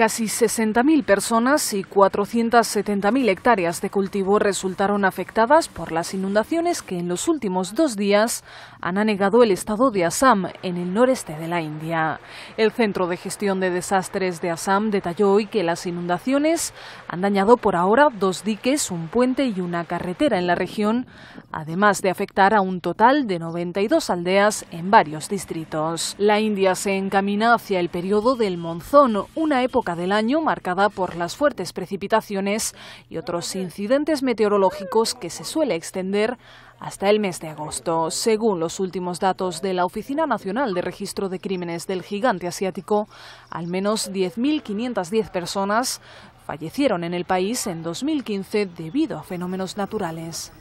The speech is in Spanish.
casi 60.000 personas y 470.000 hectáreas de cultivo resultaron afectadas por las inundaciones que en los últimos dos días han anegado el estado de Assam, en el noreste de la India. El Centro de Gestión de Desastres de Assam detalló hoy que las inundaciones han dañado por ahora dos diques, un puente y una carretera en la región, además de afectar a un total de 92 aldeas en varios distritos. La India se encamina hacia el periodo del monzón, una época del año marcada por las fuertes precipitaciones y otros incidentes meteorológicos que se suele extender hasta el mes de agosto. Según los últimos datos de la Oficina Nacional de Registro de Crímenes del Gigante Asiático, al menos 10.510 personas fallecieron en el país en 2015 debido a fenómenos naturales.